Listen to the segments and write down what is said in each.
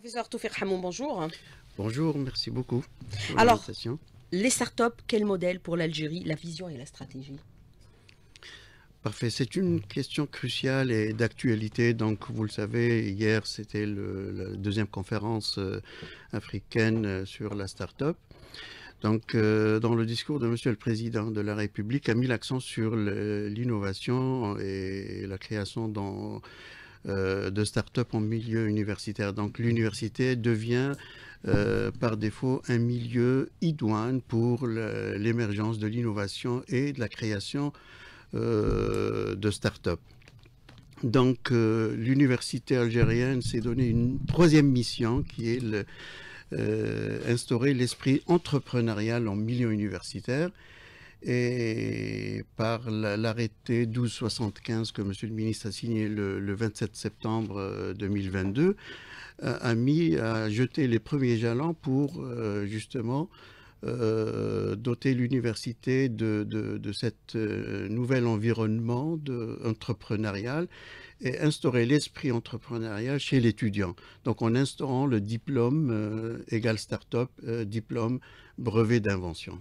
Professeur Toufir Hamon, bonjour. Bonjour, merci beaucoup. Alors, les startups, quel modèle pour l'Algérie, la vision et la stratégie Parfait, c'est une question cruciale et d'actualité. Donc, vous le savez, hier, c'était la deuxième conférence euh, africaine euh, sur la startup. Donc, euh, dans le discours de Monsieur le Président de la République, a mis l'accent sur l'innovation et la création dans. Euh, de start-up en milieu universitaire. Donc l'université devient euh, par défaut un milieu idoine pour l'émergence de l'innovation et de la création euh, de start-up. Donc l'université algérienne s'est donné une troisième mission qui est instaurer l'esprit entrepreneurial en milieu universitaire et par l'arrêté 1275 que Monsieur le ministre a signé le, 27 septembre 2022, euh, a mis à jeter les premiers jalons pour euh, justement euh, doter l'université de, de, cet nouvel environnement de, entrepreneurial et instaurer l'esprit entrepreneurial chez l'étudiant. Donc en instaurant le diplôme égal start-up, diplôme brevet d'invention.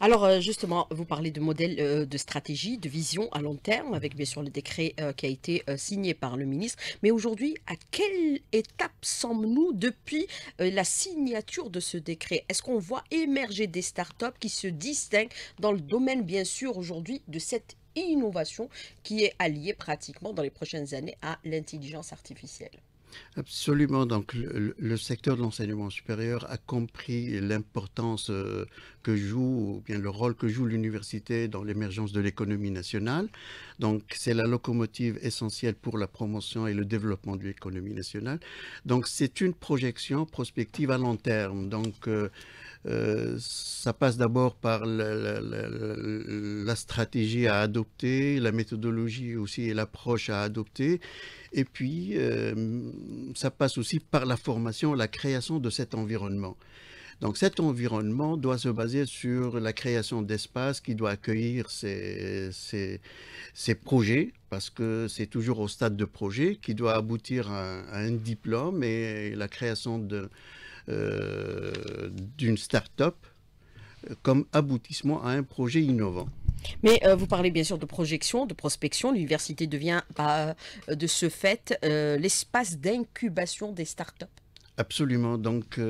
Alors euh, justement, vous parlez de modèle euh, de stratégie, de vision à long terme, avec bien sûr le décret euh, qui a été signé par le ministre. Mais aujourd'hui, à quelle étape sommes-nous depuis la signature de ce décret Est-ce qu'on voit émerger des startups qui se distinguent dans le domaine, bien sûr, aujourd'hui de cette innovation qui est alliée pratiquement dans les prochaines années à l'intelligence artificielle Absolument. Donc, le, secteur de l'enseignement supérieur a compris l'importance euh, que joue, ou bien le rôle que joue l'université dans l'émergence de l'économie nationale. Donc, c'est la locomotive essentielle pour la promotion et le développement de l'économie nationale. Donc, c'est une projection prospective à long terme. Donc, euh, euh, ça passe d'abord par la, stratégie à adopter, la méthodologie aussi et l'approche à adopter. Et puis, euh, ça passe aussi par la formation, la création de cet environnement. Donc cet environnement doit se baser sur la création d'espaces qui doit accueillir ces, projets, parce que c'est toujours au stade de projet qui doit aboutir à un diplôme et la création de, euh, d'une start-up euh, comme aboutissement à un projet innovant. Mais euh, vous parlez bien sûr de projection, de prospection. L'université devient bah, de ce fait l'espace d'incubation des start-up. Absolument. Donc,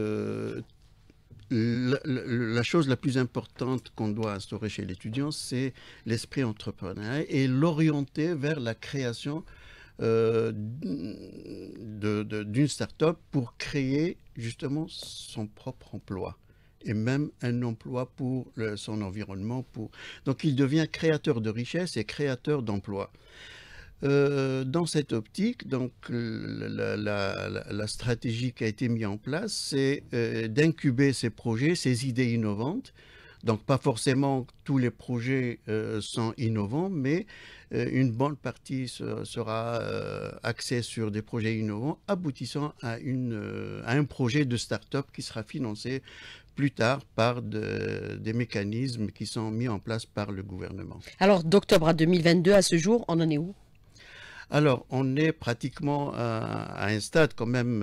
la, la, chose la plus importante qu'on doit instaurer chez l'étudiant, c'est l'esprit entrepreneurial et l'orienter vers la création euh, d'une start-up pour créer justement son propre emploi et même un emploi pour son environnement. Pour... Donc il devient créateur de richesse et créateur d'emplois. Euh, dans cette optique, donc, la, stratégie qui a été mise en place, c'est euh, d'incuber ces projets, ces idées innovantes. Donc pas forcément tous les projets sont innovants, mais euh, une bonne partie sera euh, axée sur des projets innovants, aboutissant à, une, euh, un projet de start-up qui sera financé plus tard par des mécanismes qui sont mis en place par le gouvernement. Alors, d'octobre à 2022, à ce jour, on en est où alors, on est pratiquement à, un stade quand même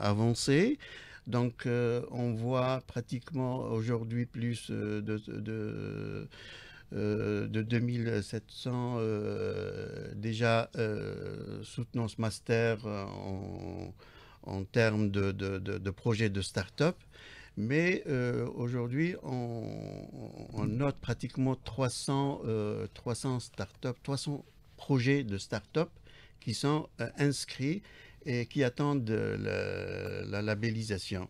avancé. Donc, on voit pratiquement aujourd'hui plus de euh, de 2700 euh, déjà euh, soutenance master en, en termes de, de, de, projets de start-up. Mais aujourd'hui, on, note pratiquement 300, 300 projets de start-up qui sont inscrits et qui attendent la labellisation.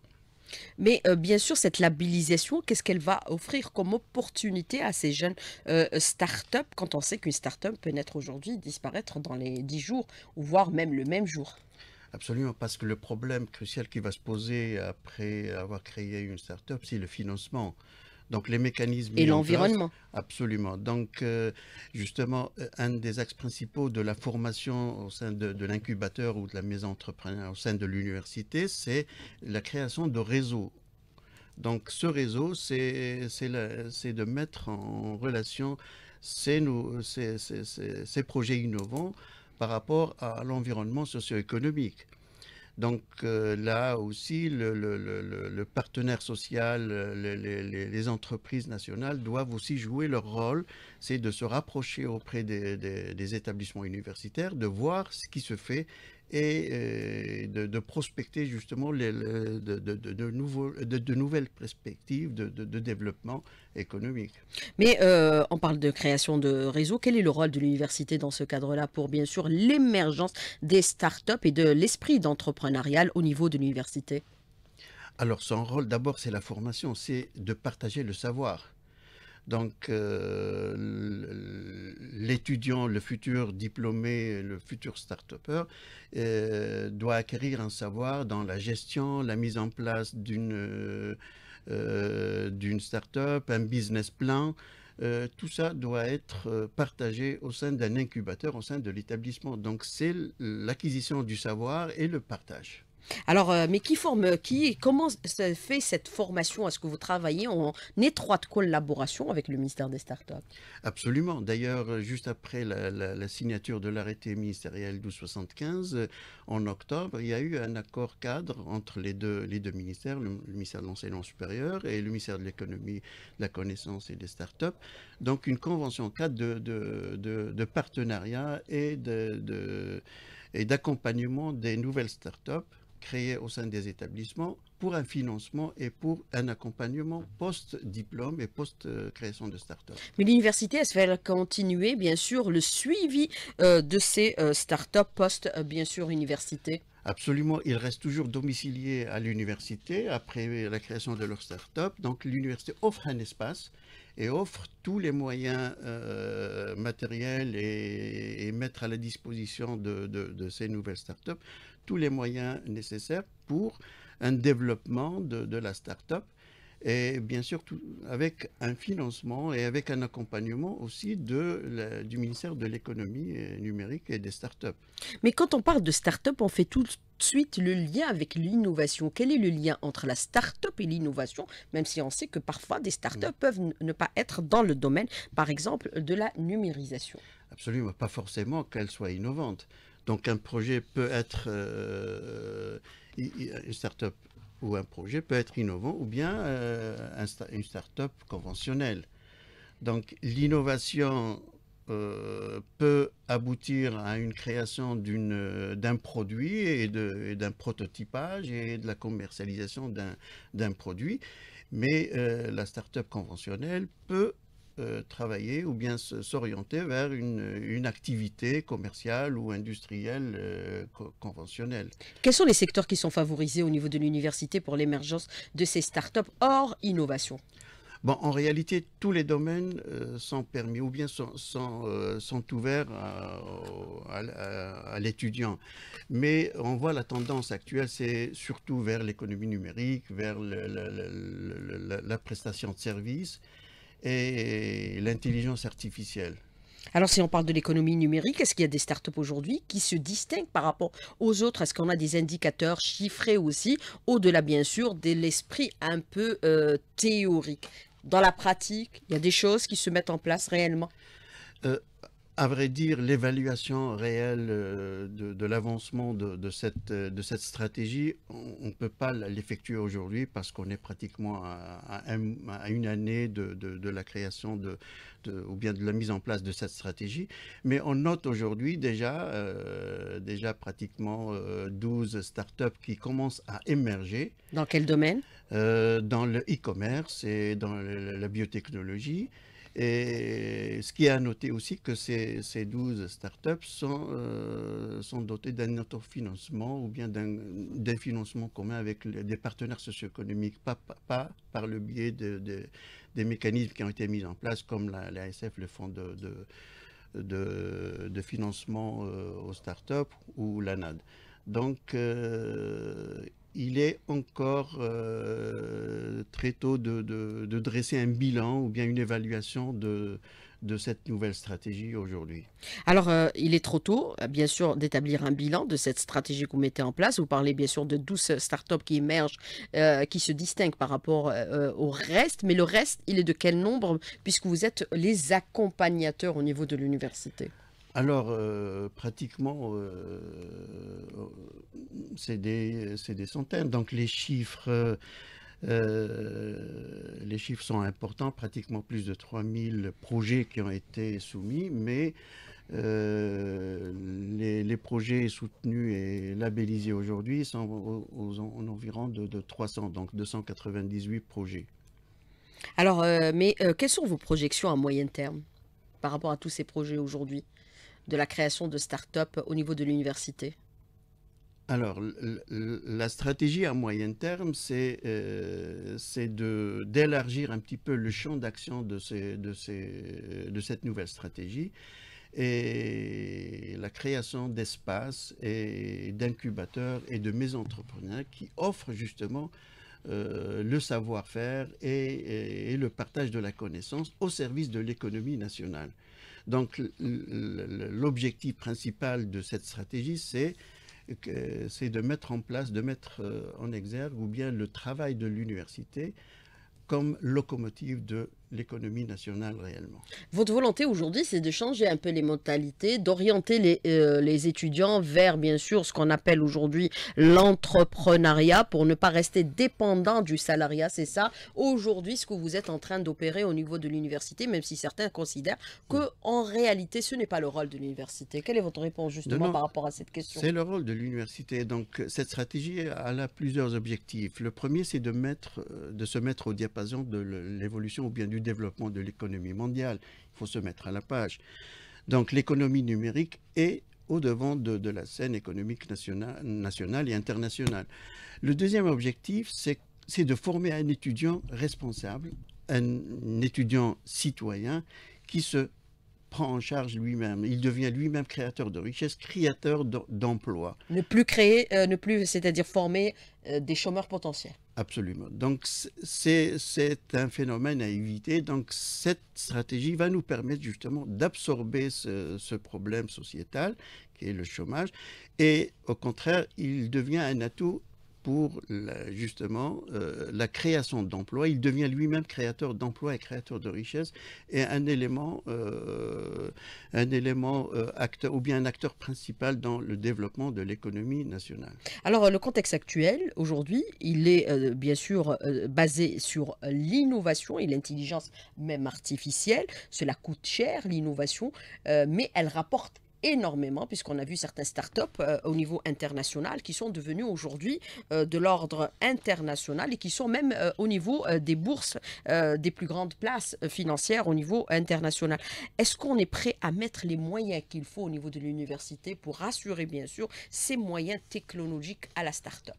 Mais euh, bien sûr, cette labellisation, qu'est-ce qu'elle va offrir comme opportunité à ces jeunes euh, startups start quand on sait qu'une start-up peut naître aujourd'hui, disparaître dans les 10 jours, ou voire même le même jour Absolument, parce que le problème crucial qui va se poser après avoir créé une start-up, c'est le financement. Donc les mécanismes. Et l'environnement. Absolument. Donc euh, justement, euh, un des axes principaux de la formation au sein de, l'incubateur ou de la maison entrepreneur au sein de l'université, c'est la création de réseaux donc ce réseau, c'est de mettre en relation ces, ces projets innovants par rapport à l'environnement socio-économique. Donc euh, là aussi, le, partenaire social, euh, les, entreprises nationales doivent aussi jouer leur rôle, c'est de se rapprocher auprès des, établissements universitaires, de voir ce qui se fait et euh, de, prospecter justement de, de, nouveaux, de, nouvelles perspectives de, développement économique. Mais euh, on parle de création de réseaux. Quel est le rôle de l'université dans ce cadre-là pour bien sûr l'émergence des start-up et de l'esprit d'entrepreneurial au niveau de l'université Alors son rôle d'abord c'est la formation, c'est de partager le savoir donc, euh, l'étudiant, le futur diplômé, le futur start euh, doit acquérir un savoir dans la gestion, la mise en place d'une euh, start-up, un business plan. tout ça doit être partagé au sein d'un incubateur, au sein de l'établissement. Donc, c'est l'acquisition du savoir et le partage. Alors, euh, mais qui forme, euh, qui, comment se fait cette formation Est-ce que vous travaillez en étroite collaboration avec le ministère des start Startups Absolument. D'ailleurs, euh, juste après la, signature de l'arrêté ministériel 1275, en octobre, il y a eu un accord cadre entre les deux, ministères, le, ministère de l'Enseignement supérieur et le ministère de l'Économie, de la Connaissance et des Startups. Donc, une convention cadre de, partenariat et et d'accompagnement des nouvelles startups créés au sein des établissements pour un financement et pour un accompagnement post-diplôme et post-création de start-up. Mais l'université, elle va continuer, bien sûr, le suivi euh, de ces euh, start-up post, euh, bien sûr, université Absolument, ils restent toujours domiciliés à l'université après la création de leur start-up. Donc l'université offre un espace et offre tous les moyens matériels et, mettre à la disposition de, de ces nouvelles start-up tous les moyens nécessaires pour un développement de, la start-up et bien sûr avec un financement et avec un accompagnement aussi du ministère de l'économie numérique et des start-up. Mais quand on parle de start-up, on fait tout de suite le lien avec l'innovation. Quel est le lien entre la start-up et l'innovation, même si on sait que parfois des start-up mm. peuvent ne pas être dans le domaine, par exemple, de la numérisation Absolument, pas forcément qu'elles soient innovantes. Donc un projet peut être, euh, une start-up ou un projet peut être innovant ou bien euh, une start-up conventionnelle. Donc l'innovation euh, peut aboutir à une création d'un produit et d'un prototypage et de la commercialisation d'un produit, mais la start-up conventionnelle peut euh, travailler ou bien s'orienter vers une, activité commerciale ou industrielle euh, conventionnelle. Quels sont les secteurs qui sont favorisés au niveau de l'université pour l'émergence de ces startups hors innovation Bon, en réalité, tous les domaines euh, sont permis ou bien sont, ouverts à, l'étudiant. Mais on voit la tendance actuelle, c'est surtout vers l'économie numérique, vers la prestation de services et l'intelligence artificielle. Alors, si on parle de l'économie numérique, est-ce qu'il y a des startups aujourd'hui qui se distinguent par rapport aux autres Est-ce qu'on a des indicateurs chiffrés aussi, au-delà bien sûr de l'esprit un peu euh, théorique Dans la pratique, il y a des choses qui se mettent en place réellement euh, à vrai dire, l'évaluation réelle euh, de, l'avancement de, cette, euh, de cette stratégie, on ne peut pas l'effectuer aujourd'hui parce qu'on est pratiquement à, une année de, la création de, ou bien de la mise en place de cette stratégie. Mais on note aujourd'hui déjà, euh, déjà pratiquement 12 startups qui commencent à émerger. Dans quel domaine Dans le e-commerce et dans la biotechnologie. Et ce qui est à noter aussi que ces, ces 12 startups sont, euh, sont dotées d'un autofinancement ou bien d'un financement commun avec des partenaires socio-économiques, pas, par le biais de, des mécanismes qui ont été mis en place comme la, la le fonds de, de, financement euh, aux startups ou l'ANAD. Donc, euh, il est encore euh, très tôt de, dresser un bilan ou bien une évaluation de, cette nouvelle stratégie aujourd'hui Alors, euh, il est trop tôt, bien sûr, d'établir un bilan de cette stratégie que vous mettez en place. Vous parlez bien sûr de 12 startups qui émergent, euh, qui se distinguent par rapport au reste, mais le reste, il est de quel nombre, puisque vous êtes les accompagnateurs au niveau de l'université alors, euh, pratiquement, euh, c'est des, centaines. Donc, les chiffres, euh, les chiffres sont importants, pratiquement plus de 3000 projets qui ont été soumis, mais les, projets soutenus et labellisés aujourd'hui sont en environ de, 300, donc 298 projets. Alors, mais quelles sont vos projections à moyen terme par rapport à tous ces projets aujourd'hui de la création de start-up au niveau de l'université alors, la stratégie à moyen terme, c'est euh, d'élargir un petit peu le champ d'action de, cette nouvelle stratégie et la création d'espaces et d'incubateurs et de maisons qui offrent justement euh, le savoir-faire et, le partage de la connaissance au service de l'économie nationale. Donc l'objectif principal de cette stratégie, c'est de mettre en place, de mettre euh, en exergue ou bien le travail de l'université comme locomotive de l'économie nationale réellement. Votre volonté aujourd'hui, c'est de changer un peu les mentalités, d'orienter euh, les, étudiants vers, bien sûr, ce qu'on appelle aujourd'hui l'entrepreneuriat pour ne pas rester dépendant du salariat. C'est ça, aujourd'hui, ce que vous êtes en train d'opérer au niveau de l'université, même si certains considèrent que, en réalité, ce n'est pas le rôle de l'université. Quelle est votre réponse, justement, par rapport à cette question C'est le rôle de l'université. Donc, cette stratégie, a plusieurs objectifs. Le premier, c'est de, mettre, euh, de se mettre au diapason de l'évolution ou bien du développement de l'économie mondiale. Il faut se mettre à la page. Donc l'économie numérique est au-devant de, la scène économique nationale, nationale et internationale. Le deuxième objectif, c'est de former un étudiant responsable, un, étudiant citoyen qui se prend en charge lui-même. Il devient lui-même créateur de richesse, créateur d'emplois. Ne plus créer, euh, ne plus, c'est-à-dire former euh, des chômeurs potentiels. Absolument. Donc, c'est un phénomène à éviter. Donc, cette stratégie va nous permettre justement d'absorber ce, problème sociétal qui est le chômage. Et au contraire, il devient un atout pour justement euh, la création d'emplois. Il devient lui-même créateur d'emplois et créateur de richesses et un élément, euh, un élément euh, acteur ou bien un acteur principal dans le développement de l'économie nationale. Alors le contexte actuel aujourd'hui, il est bien sûr basé sur l'innovation et l'intelligence même artificielle. Cela coûte cher l'innovation, mais elle rapporte énormément, puisqu'on a vu certains startups euh, au niveau international qui sont devenues aujourd'hui euh, de l'ordre international et qui sont même euh, au niveau des bourses des plus grandes places financières au niveau international. Est-ce qu'on est prêt à mettre les moyens qu'il faut au niveau de l'université pour assurer, bien sûr, ces moyens technologiques à la startup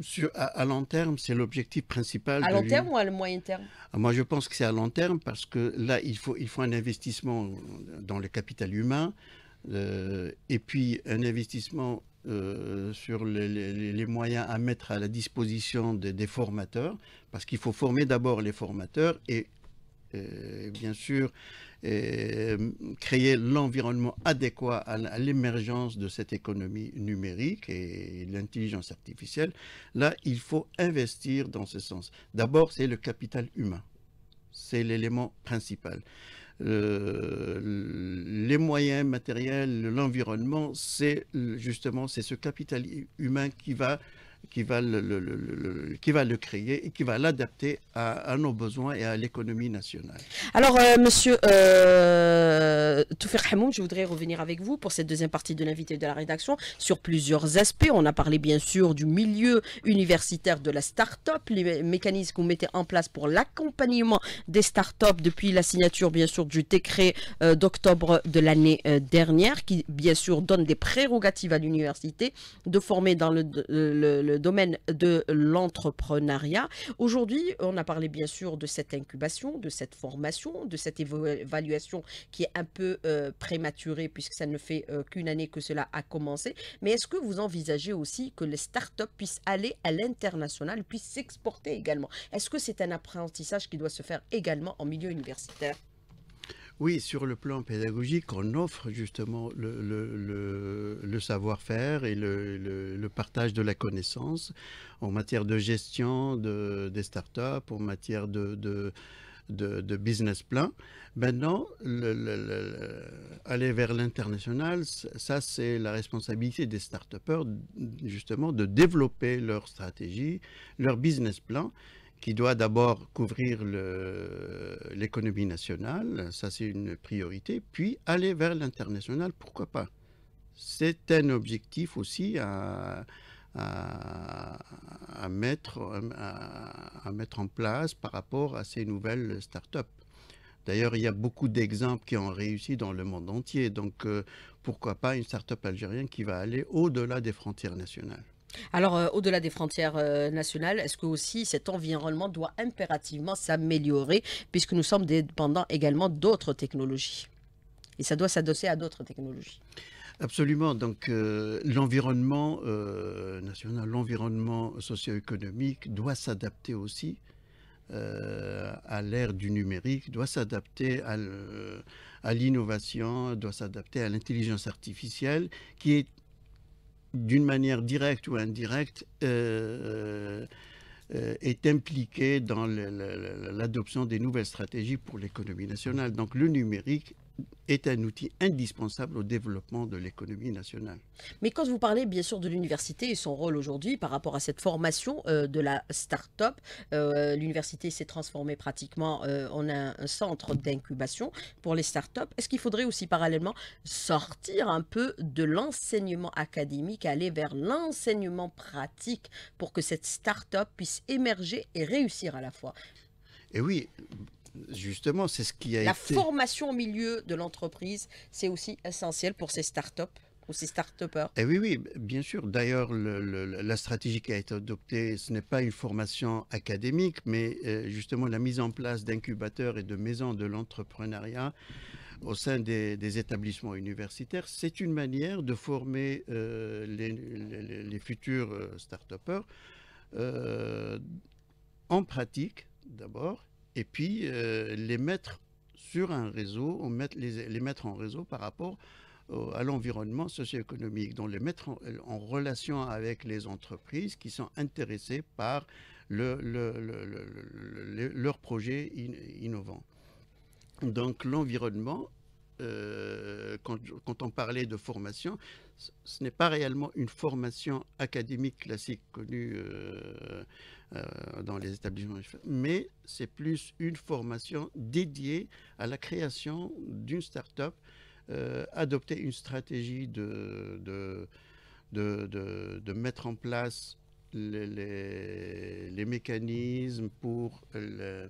sur, à, long terme, c'est l'objectif principal. À long terme ou à moyen terme ah, Moi, je pense que c'est à long terme parce que là, il faut, il faut un investissement dans le capital humain euh, et puis un investissement euh, sur les, moyens à mettre à la disposition des formateurs parce qu'il faut former d'abord les formateurs et, et euh, bien sûr euh, créer l'environnement adéquat à l'émergence de cette économie numérique et l'intelligence artificielle, là, il faut investir dans ce sens. D'abord, c'est le capital humain. C'est l'élément principal. Euh, les moyens matériels, l'environnement, c'est euh, justement c'est ce capital humain qui va qui va le, qui va le créer et qui va l'adapter à, nos besoins et à l'économie nationale. Alors, euh, monsieur euh, Toufer Hamoum, je voudrais revenir avec vous pour cette deuxième partie de l'invité de la rédaction sur plusieurs aspects. On a parlé bien sûr du milieu universitaire de la start-up, les mécanismes qu'on mettait en place pour l'accompagnement des start-up depuis la signature bien sûr du décret euh, d'octobre de l'année euh, dernière qui bien sûr donne des prérogatives à l'université de former dans le domaine de l'entrepreneuriat. Aujourd'hui, on a parlé bien sûr de cette incubation, de cette formation, de cette évaluation qui est un peu euh, prématurée puisque ça ne fait euh, qu'une année que cela a commencé. Mais est-ce que vous envisagez aussi que les startups puissent aller à l'international, puissent s'exporter également Est-ce que c'est un apprentissage qui doit se faire également en milieu universitaire oui, sur le plan pédagogique, on offre justement le, savoir-faire et le, partage de la connaissance en matière de gestion de, des startups, en matière de, business plan. Maintenant, le, aller vers l'international, ça c'est la responsabilité des start justement, de développer leur stratégie, leur business plan qui doit d'abord couvrir l'économie nationale, ça c'est une priorité, puis aller vers l'international, pourquoi pas C'est un objectif aussi à, mettre, à, mettre en place par rapport à ces nouvelles start-up. D'ailleurs, il y a beaucoup d'exemples qui ont réussi dans le monde entier, donc euh, pourquoi pas une startup algérienne qui va aller au-delà des frontières nationales alors, euh, au-delà des frontières euh, nationales, est-ce que aussi cet environnement doit impérativement s'améliorer puisque nous sommes dépendants également d'autres technologies Et ça doit s'adosser à d'autres technologies. Absolument. Donc, euh, l'environnement national, l'environnement socio-économique doit s'adapter aussi à l'ère du numérique, doit s'adapter à l'innovation, doit s'adapter à l'intelligence artificielle, qui est d'une manière directe ou indirecte, euh, euh, est impliqué dans l'adoption des nouvelles stratégies pour l'économie nationale. Donc le numérique est un outil indispensable au développement de l'économie nationale. Mais quand vous parlez bien sûr de l'université et son rôle aujourd'hui par rapport à cette formation euh, de la start-up, euh, l'université s'est transformée pratiquement euh, en un, centre d'incubation pour les start-up. Est-ce qu'il faudrait aussi parallèlement sortir un peu de l'enseignement académique, aller vers l'enseignement pratique pour que cette start-up puisse émerger et réussir à la fois et oui, Justement, c'est ce qui a La formation au milieu de l'entreprise, c'est aussi essentiel pour ces start-up ou ces start-upers. Eh oui, oui, bien sûr. D'ailleurs, la stratégie qui a été adoptée, ce n'est pas une formation académique, mais euh, justement la mise en place d'incubateurs et de maisons de l'entrepreneuriat au sein des, établissements universitaires, c'est une manière de former euh, les, futurs euh, start-upers en pratique d'abord et puis euh, les mettre sur un réseau, on les, mettre en réseau par rapport à l'environnement socio-économique, donc les mettre euh, en, relation avec les entreprises qui sont intéressées par le, le, le, leur projet Donc l'environnement, euh, quand, on parlait de formation, ce n'est pas réellement une formation académique classique connue euh, euh, dans les établissements. Mais c'est plus une formation dédiée à la création d'une start-up, euh, adopter une stratégie de, de, de, mettre en place les, les, mécanismes pour euh,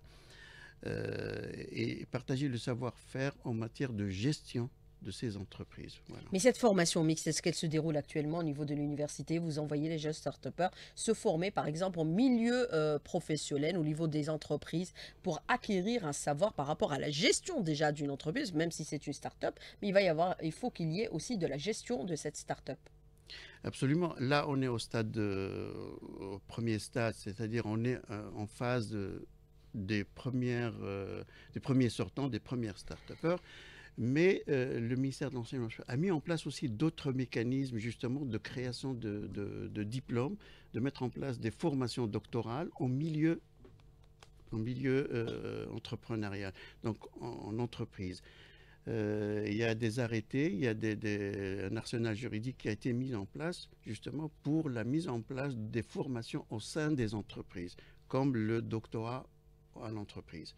et partager le savoir-faire en matière de gestion de ces entreprises. Mais cette formation mixte, est-ce qu'elle se déroule actuellement au niveau de l'université Vous envoyez les jeunes start se former, par exemple, en milieu euh, professionnel, au niveau des entreprises, pour acquérir un savoir par rapport à la gestion déjà d'une entreprise, même si c'est une start-up, mais il, va y avoir, il faut qu'il y ait aussi de la gestion de cette start-up. Absolument. Là, on est au stade, premier stade, c'est-à-dire on est euh, en phase euh, des, premières, des premiers sortants, des premières start-upers. Mais euh, le ministère de l'Enseignement a mis en place aussi d'autres mécanismes justement de création de, diplômes, de mettre en place des formations doctorales au milieu en milieu euh, entrepreneurial, donc en, entreprise. Euh, il y a des arrêtés, il y a un arsenal juridique qui a été mis en place justement pour la mise en place des formations au sein des entreprises, comme le doctorat à l'entreprise.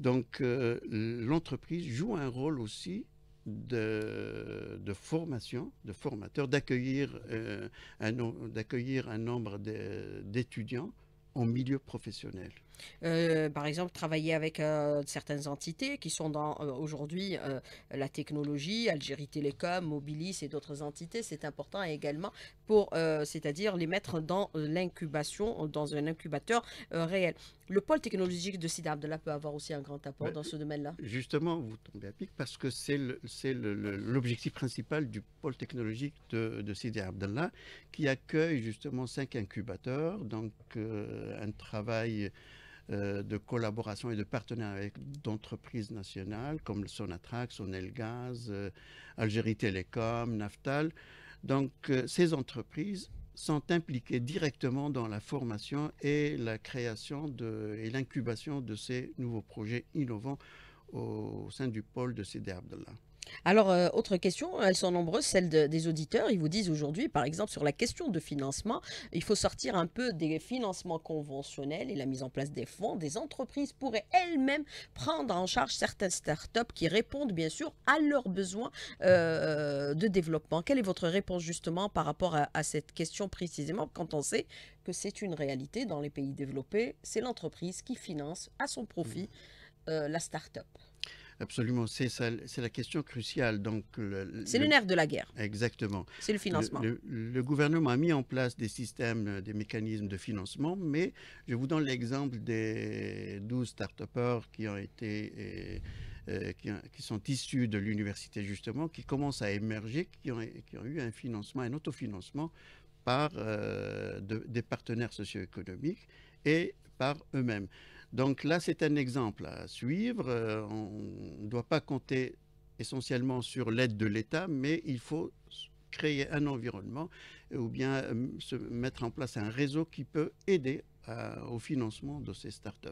Donc euh, l'entreprise joue un rôle aussi de, formation, de formateur, d'accueillir euh, un nombre d'étudiants en milieu professionnel. Euh, par exemple, travailler avec euh, certaines entités qui sont dans euh, aujourd'hui la technologie, Algérie Télécom, Mobilis et d'autres entités, c'est important également pour, c'est-à-dire les mettre dans l'incubation, dans un incubateur réel. Le pôle technologique de Sida Abdallah peut avoir aussi un grand apport dans ce domaine-là Justement, vous tombez à pic parce que c'est l'objectif principal du pôle technologique de, de Sidi Abdallah qui accueille justement cinq incubateurs, donc un travail euh, de collaboration et de partenariat avec d'entreprises nationales comme Sonatrax, Sonel Gaz, euh, Algérie Télécom, Naftal. Donc euh, ces entreprises sont impliquées directement dans la formation et la création de, et l'incubation de ces nouveaux projets innovants au sein du pôle de CDA Abdallah. Alors, euh, autre question, elles sont nombreuses, celles des auditeurs. Ils vous disent aujourd'hui, par exemple, sur la question de financement, il faut sortir un peu des financements conventionnels et la mise en place des fonds. Des entreprises pourraient elles-mêmes prendre en charge certaines startups qui répondent, bien sûr, à leurs besoins euh, de développement. Quelle est votre réponse, justement, par rapport à, cette question précisément, quand on sait que c'est une réalité dans les pays développés C'est l'entreprise qui finance à son profit euh, la startup. Absolument, c'est la question cruciale. C'est le, nerf de la guerre. Exactement. C'est le financement. Le, gouvernement a mis en place des systèmes, euh, des mécanismes de financement, mais je vous donne l'exemple des 12 start-upers qui ont été... Euh, euh, qui, sont issus de l'université justement, qui commencent à émerger, qui ont, eu un financement, un autofinancement par des partenaires socio-économiques et par eux-mêmes. Donc là, c'est un exemple à suivre. Euh, on ne doit pas compter essentiellement sur l'aide de l'État, mais il faut créer un environnement euh, ou bien euh, se mettre en place un réseau qui peut aider au financement de ces startups.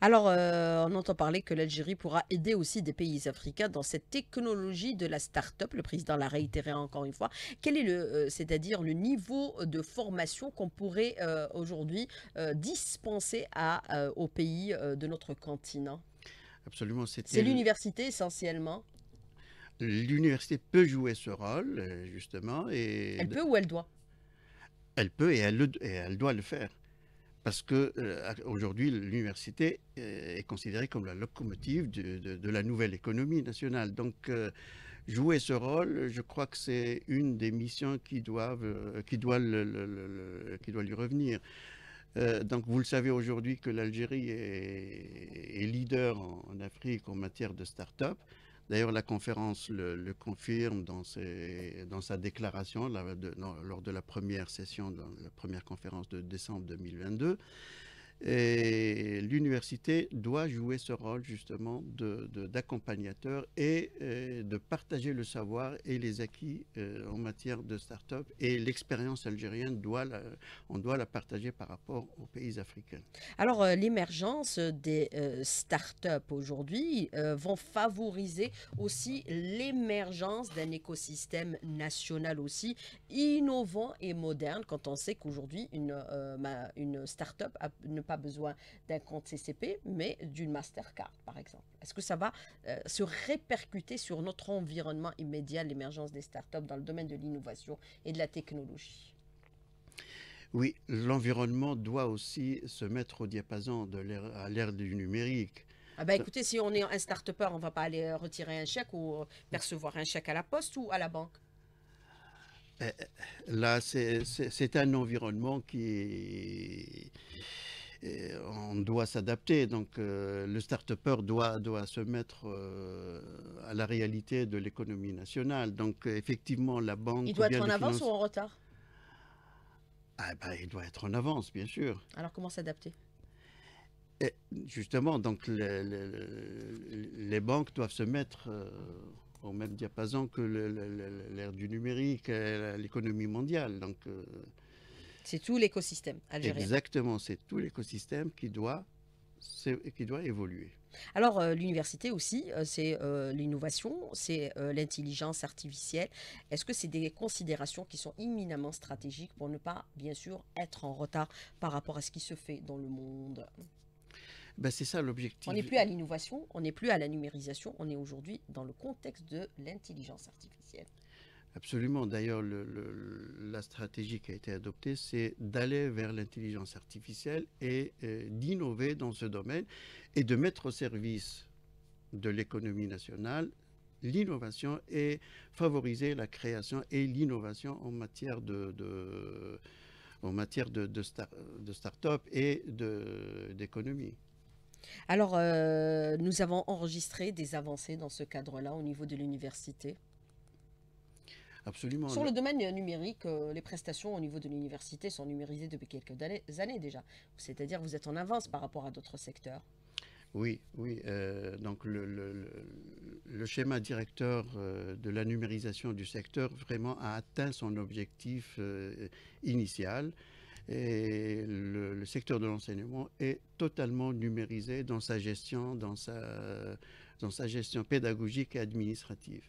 Alors, euh, on entend parler que l'Algérie pourra aider aussi des pays africains dans cette technologie de la start-up. Le président l'a réitéré encore une fois. Quel est le, euh, c'est-à-dire le niveau de formation qu'on pourrait euh, aujourd'hui dispenser à, aux pays de notre continent Absolument. C'est l'université essentiellement. L'université peut jouer ce rôle, justement. Et... Elle peut ou elle doit Elle peut et elle doit le faire parce qu'aujourd'hui, aujourd'hui l'université euh, est considérée comme la locomotive de, la nouvelle économie nationale. Donc euh, jouer ce rôle, je crois que c'est une des missions qui doivent, euh, qui doit qui doit lui revenir. donc vous le savez aujourd'hui que l'Algérie est, leader en, Afrique en matière de start-up. D'ailleurs, la conférence le, confirme dans, sa déclaration lors de la première session, dans la première conférence de décembre 2022. Et l'université doit jouer ce rôle justement d'accompagnateur de, de et, euh, de partager le savoir et les acquis euh, en matière de start-up. Et l'expérience algérienne, doit on doit la partager par rapport aux pays africains. Alors, euh, l'émergence des start-up aujourd'hui vont favoriser aussi l'émergence d'un écosystème national aussi innovant et moderne quand on sait qu'aujourd'hui, une, une start-up ne pas besoin d'un compte CCP, mais d'une Mastercard, par exemple Est-ce que ça va euh, se répercuter sur notre environnement immédiat, l'émergence des startups dans le domaine de l'innovation et de la technologie oui, l'environnement doit aussi se mettre au diapason de à l'ère du numérique. Ah ben euh, écoutez, si on est un start on ne va pas aller euh, retirer un chèque ou percevoir un chèque à la poste ou à la banque Là, c'est un environnement qui euh, on doit s'adapter. Donc euh, le start-upper doit, doit se mettre euh, à la réalité de l'économie nationale. Donc effectivement, la banque... Il doit être en avance ou en retard ah, bah, Il doit être en avance, bien sûr. Alors comment s'adapter justement, donc les, banques doivent se mettre au même diapason que l'ère du numérique, l'économie mondiale. Donc, c'est tout l'écosystème algérien. Exactement, c'est tout l'écosystème qui doit, qui doit évoluer. Alors euh, l'université aussi, euh, c'est euh, l'innovation, c'est l'intelligence artificielle. Est-ce que c'est des considérations qui sont imminemment stratégiques pour ne pas, bien sûr, être en retard par rapport à ce qui se fait dans le monde ben, c'est ça l'objectif. On n'est plus à l'innovation, on n'est plus à la numérisation, on est aujourd'hui dans le contexte de l'intelligence artificielle. Absolument. D'ailleurs, la stratégie qui a été adoptée, c'est d'aller vers l'intelligence artificielle et euh, d'innover dans ce domaine et de mettre au service de l'économie nationale l'innovation et favoriser la création et l'innovation en matière de, en matière de, start-up et d'économie. Alors, euh, nous avons enregistré des avancées dans ce cadre-là au niveau de l'université. Absolument. Sur le domaine numérique, euh, les prestations au niveau de l'université sont numérisées depuis quelques années déjà. C'est-à-dire vous êtes en avance par rapport à d'autres secteurs. Oui, oui. Euh, donc le, schéma directeur euh, de la numérisation du secteur vraiment a atteint son objectif initial et le, secteur de l'enseignement est totalement numérisé dans sa gestion, dans dans sa gestion pédagogique et administrative.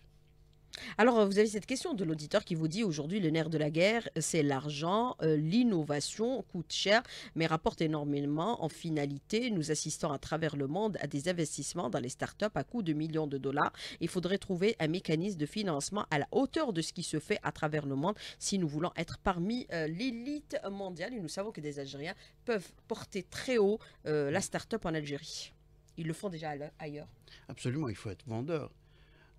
Alors, euh, vous avez cette question de l'auditeur qui vous dit aujourd'hui, le nerf de la guerre, c'est l'argent. Euh, l'innovation coûte cher, mais rapporte énormément. En finalité, nous assistons à travers le monde à des investissements dans les startups à coût de millions de dollars. Il faudrait trouver un mécanisme de financement à la hauteur de ce qui se fait à travers le monde si nous voulons être parmi euh, l'élite mondiale. Et nous savons que des Algériens peuvent porter très haut la startup en Algérie. Ils le font déjà ailleurs. Absolument, il faut être vendeur.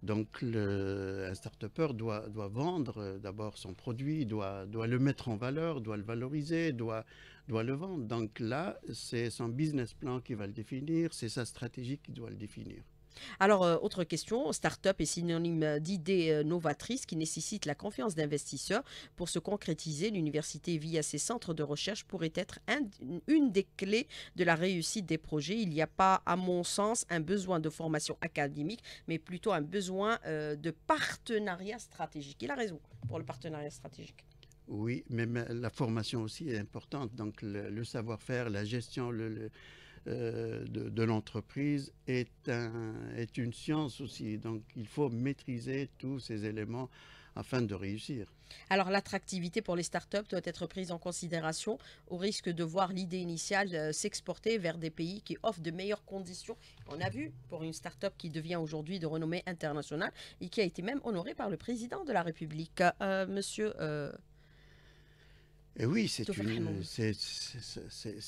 Donc, un start doit, doit vendre euh, d'abord son produit, doit, doit le mettre en valeur, doit le valoriser, doit, doit le vendre. Donc là, c'est son business plan qui va le définir, c'est sa stratégie qui doit le définir. Alors, euh, autre question, start-up est synonyme d'idées euh, novatrices qui nécessitent la confiance d'investisseurs. Pour se concrétiser, l'université via ses centres de recherche pourrait être une des clés de la réussite des projets. Il n'y a pas, à mon sens, un besoin de formation académique, mais plutôt un besoin euh, de partenariat stratégique. Il a raison pour le partenariat stratégique. Oui, mais la formation aussi est importante. Donc, le, savoir-faire, la gestion, le euh, de, l'entreprise est, une science aussi. Donc il faut maîtriser tous ces éléments afin de réussir. Alors l'attractivité pour les startups doit être prise en considération au risque de voir l'idée initiale euh, s'exporter vers des pays qui offrent de meilleures conditions. On a vu pour une startup qui devient aujourd'hui de renommée internationale et qui a été même honorée par le président de la République, euh, monsieur oui, c'est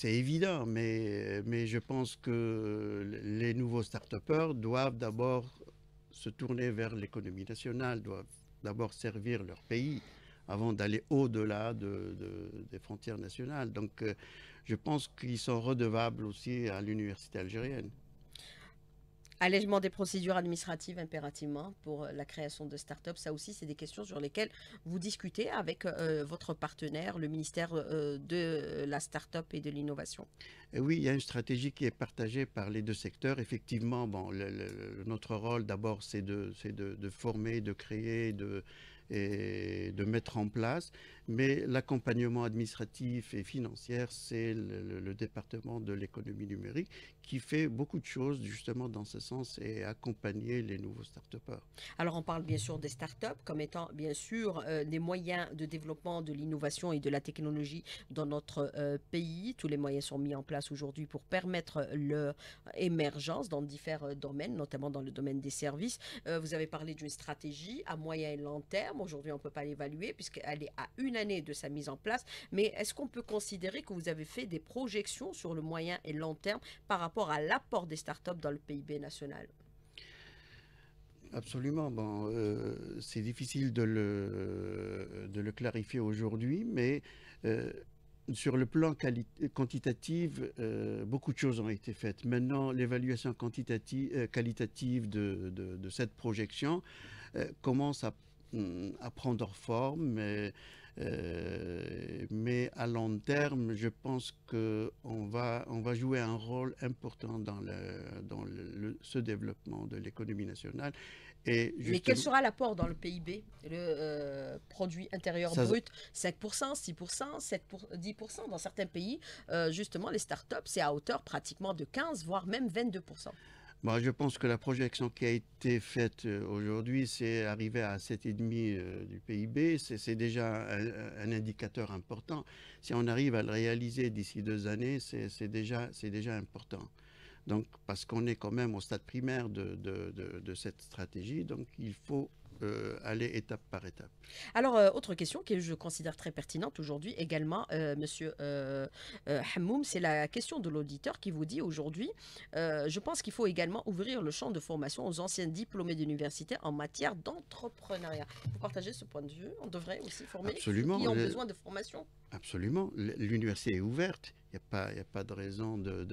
évident, mais, mais je pense que les nouveaux start-upers doivent d'abord se tourner vers l'économie nationale, doivent d'abord servir leur pays avant d'aller au-delà des frontières nationales. Donc, euh, je pense qu'ils sont redevables aussi à l'université algérienne. Allègement des procédures administratives impérativement pour euh, la création de start-up. Ça aussi, c'est des questions sur lesquelles vous discutez avec euh, votre partenaire, le ministère euh, de la start-up et de l'innovation. Eh oui, il y a une stratégie qui est partagée par les deux secteurs. Effectivement, bon, notre rôle d'abord, c'est de, de, former, de créer, de, et de mettre en place. Mais l'accompagnement administratif et financier, c'est le, département de l'économie numérique qui fait beaucoup de choses justement dans ce sens et accompagner les nouveaux start-upers. Alors on parle bien sûr des start-up comme étant bien sûr les euh, des moyens de développement de l'innovation et de la technologie dans notre euh, pays. Tous les moyens sont mis en place aujourd'hui pour permettre leur émergence dans différents euh, domaines, notamment dans le domaine des services. vous avez parlé d'une stratégie à moyen et long terme Aujourd'hui, on ne peut pas l'évaluer puisqu'elle est à une année de sa mise en place. Mais est-ce qu'on peut considérer que vous avez fait des projections sur le moyen et long terme par rapport à l'apport des startups dans le PIB national Absolument. Bon, euh, c'est difficile de le, de le clarifier aujourd'hui, mais euh, sur le plan quantitatif, euh, beaucoup de choses ont été faites. Maintenant, l'évaluation quantitative, qualitative de, de, de, cette projection commence à à prendre forme, mais, euh, mais à long terme, je pense qu'on va, on va jouer un rôle important dans, le, dans ce développement de l'économie nationale. Et Mais quel sera l'apport dans le PIB, le euh, produit intérieur brut 5%, 6%, 7 10% Dans certains pays, euh, justement, les startups, c'est à hauteur pratiquement de 15, voire même 22% je pense que la projection qui a été faite euh, aujourd'hui, c'est arriver à 7,5 euh, du PIB. C'est déjà un, indicateur important. Si on arrive à le réaliser d'ici deux années, c'est déjà, déjà important. Donc, parce qu'on est quand même au stade primaire de, de, de, de cette stratégie, donc il faut euh, aller étape par étape. Alors, euh, autre question que je considère très pertinente aujourd'hui également, euh, monsieur Hamoum, c'est la question de l'auditeur qui vous dit aujourd'hui je pense qu'il faut également ouvrir le champ de formation aux anciens diplômés d'université en matière d'entrepreneuriat. Vous partagez ce point de vue On devrait aussi former Absolument, ceux qui ont besoin de formation Absolument. L'université est ouverte. Il n'y a, pas de raison de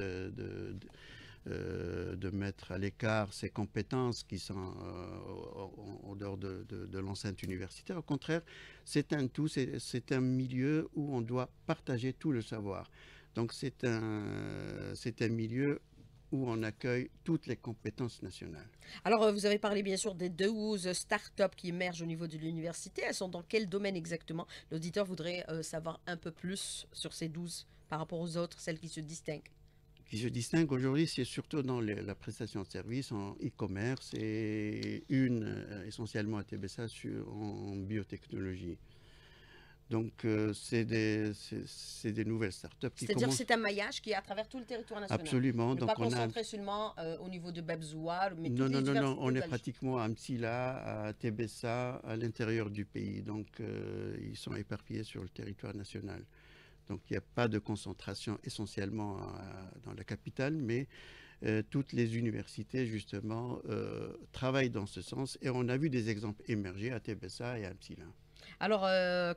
euh, de mettre à l'écart ses compétences qui sont euh, en, dehors de, l'enceinte universitaire. Au contraire, c'est un tout, c'est un milieu où on doit partager tout le savoir. Donc c'est un, un milieu où on accueille toutes les compétences nationales. Alors, euh, vous avez parlé bien sûr des 12 up qui émergent au niveau de l'université. Elles sont dans quel domaine exactement L'auditeur voudrait savoir un peu plus sur ces 12 par rapport aux autres, celles qui se distinguent. Et je distingue aujourd'hui, c'est surtout dans la prestation de services en e-commerce et une euh, essentiellement à TBSA sur, en, biotechnologie. Donc, euh, c'est des, des, nouvelles startups. C'est-à-dire que c'est un maillage qui est à travers tout le territoire national. Absolument. donc pas concentré seulement euh, au niveau de Babzoua, mais Non, non, non, on est pratiquement à Mtsila, à Tébessa, à l'intérieur du pays. Donc, ils sont éparpillés sur le territoire national. Donc il n'y a pas de concentration essentiellement euh, dans la capitale, mais euh, toutes les universités justement euh, travaillent dans ce sens et on a vu des exemples émerger à Tébessa et à Amsilin. Alors,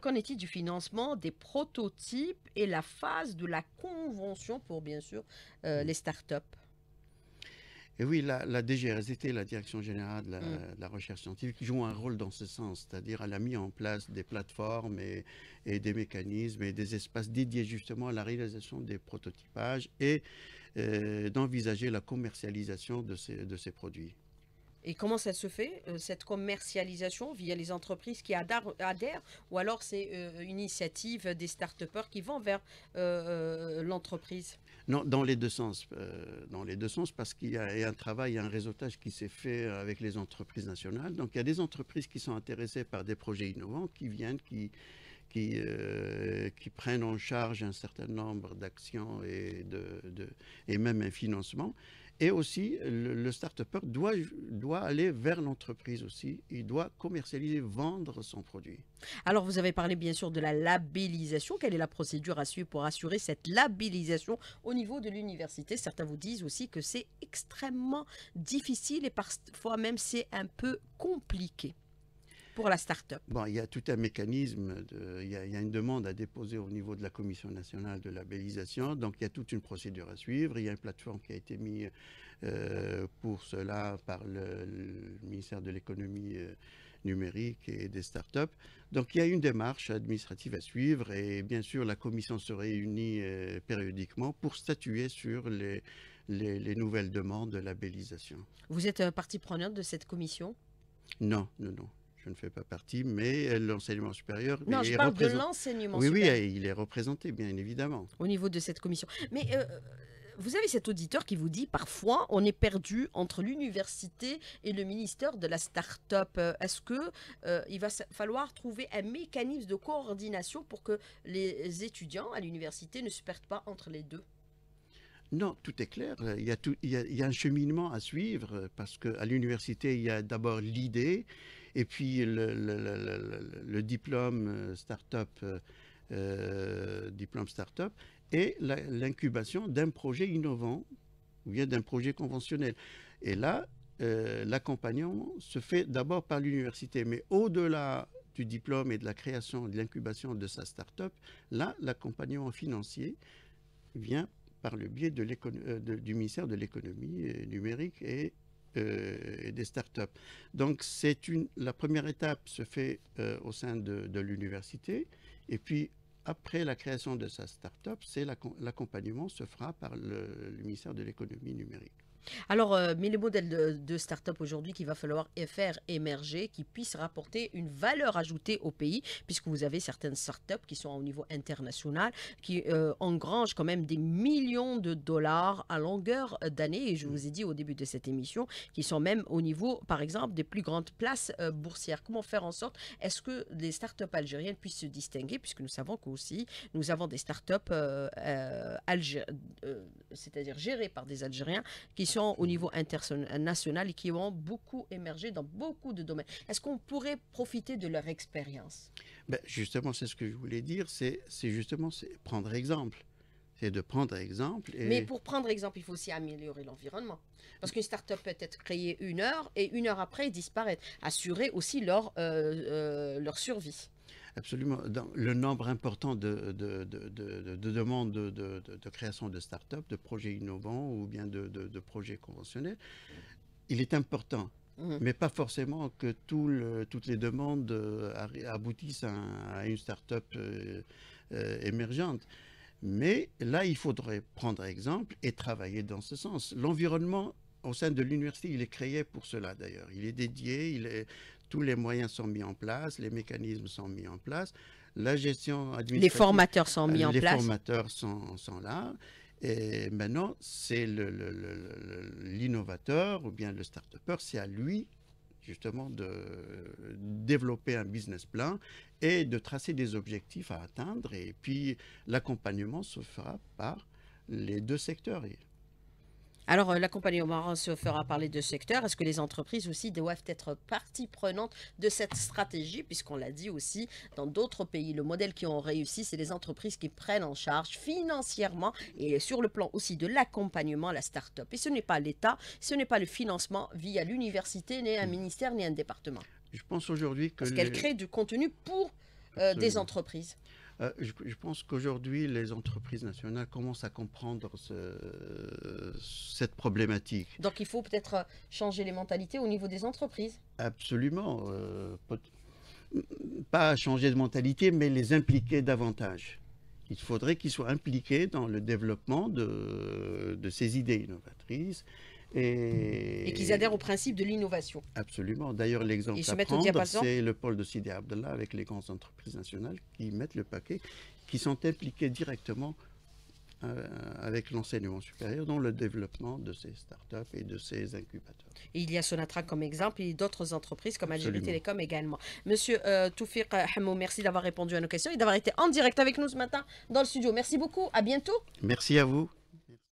qu'en est-il du financement des prototypes et la phase de la convention pour, bien sûr, les les startups et oui, la, la la Direction Générale mm. de la, Recherche Scientifique, joue un rôle dans ce sens, c'est-à-dire elle a mis en place des plateformes et, des mécanismes et des espaces dédiés justement à la réalisation des prototypages et euh, d'envisager la commercialisation de ces, produits. Et comment ça se fait, euh, cette commercialisation via les entreprises qui adhèrent, ou alors c'est euh, une initiative des start-upers qui vont vers l'entreprise non, dans les deux sens. Euh, dans les deux sens, parce qu'il y, a un travail, un réseautage qui s'est fait euh, avec les entreprises nationales. Donc il y a des entreprises qui sont intéressées par des projets innovants, qui viennent, qui, euh, prennent en charge un certain nombre d'actions et, et même un financement. Et aussi, le, start-upper doit, doit aller vers l'entreprise aussi. Il doit commercialiser, vendre son produit. Alors, vous avez parlé bien sûr de la labellisation. Quelle est la procédure à suivre pour assurer cette labellisation au niveau de l'université Certains vous disent aussi que c'est extrêmement difficile et parfois même c'est un peu compliqué pour la start-up bon, Il y a tout un mécanisme, de, il, y a, une demande à déposer au niveau de la Commission nationale de labellisation, donc il y a toute une procédure à suivre, il y a une plateforme qui a été mise euh, pour cela par le, ministère de l'économie euh, numérique et des start-up. Donc il y a une démarche administrative à suivre et bien sûr la Commission se réunit euh, périodiquement pour statuer sur les, les, les nouvelles demandes de labellisation. Vous êtes partie prenante de cette commission non, non, non je ne fais pas partie, mais euh, l'enseignement supérieur. Non, je parle de l'enseignement oui, supérieur. Oui, oui, il est représenté, bien évidemment. Au niveau de cette commission. Mais euh, vous avez cet auditeur qui vous dit parfois on est perdu entre l'université et le ministère de la start-up. Euh, est-ce que il va falloir trouver un mécanisme de coordination pour que les étudiants à l'université ne se perdent pas entre les deux non, tout est clair. Il il, il y a, un cheminement à suivre parce qu'à l'université, il y a d'abord l'idée et puis le, diplôme euh, start-up, euh, euh, diplôme start-up et l'incubation d'un projet innovant ou bien d'un projet conventionnel. Et là, euh, l'accompagnement se fait d'abord par l'université, mais au-delà du diplôme et de la création, de l'incubation de sa start-up, là, l'accompagnement financier vient par le biais de du ministère de l'économie numérique et et euh, des startups. Donc, c'est une, la première étape se fait euh, au sein de, l'université. Et puis, après la création de sa startup, c'est l'accompagnement se fera par le ministère de l'économie numérique. Alors, euh, mais les modèles de, start-up aujourd'hui qu'il va falloir faire émerger, qui puissent rapporter une valeur ajoutée au pays, puisque vous avez certaines start-up qui sont au niveau international, qui euh, engrangent quand même des millions de dollars à longueur d'année. Et je mmh. vous ai dit au début de cette émission, qui sont même au niveau, par exemple, des plus grandes places euh, boursières. Comment faire en sorte est-ce que les start-up algériennes puissent se distinguer, puisque nous savons qu'aussi, nous avons des start-up c'est-à-dire gérées par des Algériens qui au niveau international et qui ont beaucoup émergé dans beaucoup de domaines. Est-ce qu'on pourrait profiter de leur expérience ben Justement, c'est ce que je voulais dire, c'est justement prendre exemple. C'est de prendre exemple. Mais pour prendre exemple, il faut aussi améliorer l'environnement. Parce qu'une start-up peut être créée une heure et une heure après disparaître. Assurer aussi leur, euh, euh, leur survie absolument dans le nombre important de, de, demandes de, création de start-up, de projets innovants ou bien de, projets conventionnels, il est important. Mmh. Mais pas forcément que toutes les demandes euh, aboutissent à, une start-up euh, euh, émergente. Mais là, il faudrait prendre exemple et travailler dans ce sens. L'environnement au sein de l'université, il est créé pour cela d'ailleurs. Il est dédié, il est, tous les moyens sont mis en place, les mécanismes sont mis en place, la gestion administrative. Les formateurs sont mis euh, en place. Les formateurs sont, là. Et maintenant, c'est l'innovateur ou bien le start c'est à lui justement de développer un business plan et de tracer des objectifs à atteindre. Et puis l'accompagnement se fera par les deux secteurs. Alors, euh, l'accompagnement se fera parler de secteurs. Est-ce que les entreprises aussi doivent être partie prenante de cette stratégie Puisqu'on l'a dit aussi, dans d'autres pays, le modèle qui ont réussi, c'est les entreprises qui prennent en charge financièrement et sur le plan aussi de l'accompagnement à la start-up. Et ce n'est pas l'État, ce n'est pas le financement via l'université, ni un hmm. ministère, ni un département. Je pense aujourd'hui que... Parce qu'elle crée du contenu pour euh, des entreprises. Euh, je, pense qu'aujourd'hui, les entreprises nationales commencent à comprendre cette problématique. Donc il faut peut-être changer les mentalités au niveau des entreprises. Absolument. Euh, pas changer de mentalité, mais les impliquer davantage. Il faudrait qu'ils soient impliqués dans le développement de, de ces idées innovatrices et, qu'ils adhèrent au principe de l'innovation. Absolument. D'ailleurs, l'exemple à prendre, c'est le pôle de Sidi Abdallah avec les grandes entreprises nationales qui mettent le paquet, qui sont impliquées directement euh, avec l'enseignement supérieur dans le développement de ces startups et de ces incubateurs. il y a Sonatra comme exemple et d'autres entreprises comme Algérie Télécom également. Monsieur euh, Hamou, euh, merci d'avoir répondu à nos questions et d'avoir été en direct avec nous ce matin dans le studio. Merci beaucoup. À bientôt. Merci à vous.